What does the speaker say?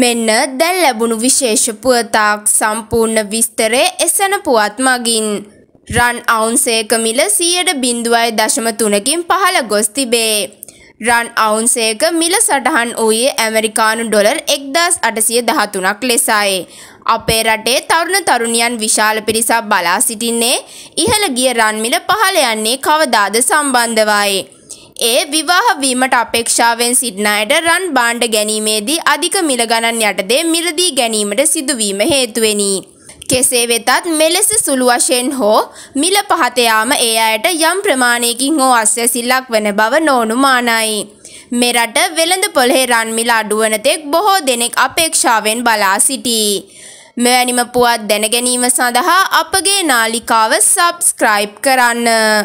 මෙන්න දැන් ලැබුණු විශේෂ පුවතක් සම්පූර්ණ විස්තරය එසන පුවත් මගින්. රන් අවුන්සේක මිල සියයට බිින්දුවයි දශම තුනකින් පහළ ගොස් තිබේ. රන් අවුන්සේක මිල සටහන් වූයේ ඇමරිකානු ඩොලර් එක්දස් අටසිය දහතුනක් ලෙසයි. අපේ රටේ තරුණ තරුණියන් විශාල පිරිසක් බලා සිටින්නේ ඉහළ ගිය රන්මිල පහළ යන්නේ කවදාද සම්බන්ධවායේ. ඒ විවාහ වීමට අපේක්ෂාවෙන් සිටින අයට රන් භාණ්ඩ ගැනීමේදී අධික මිල ගණන් යටතේ මිලදී ගැනීමට සිදුවීම හේතුවෙනි. කෙසේ වෙතත් මෙලෙස සුළු වශයෙන් හෝ මිල පහත යාම ඒ අයට යම් ප්‍රමාණයකින් හෝ අස්වැසිල්ලක් වන බව නොඅනුමානයි. මෙරට වෙළඳ පොළේ රන් මිල අඩුවනතෙක් බොහෝ දෙනෙක් අපේක්ෂාවෙන් බලා සිටී. මෙවැනිම පුවත් දැනගැනීම සඳහා අපගේ නාලිකාව සබස්ක්‍රයිබ් කරන්න.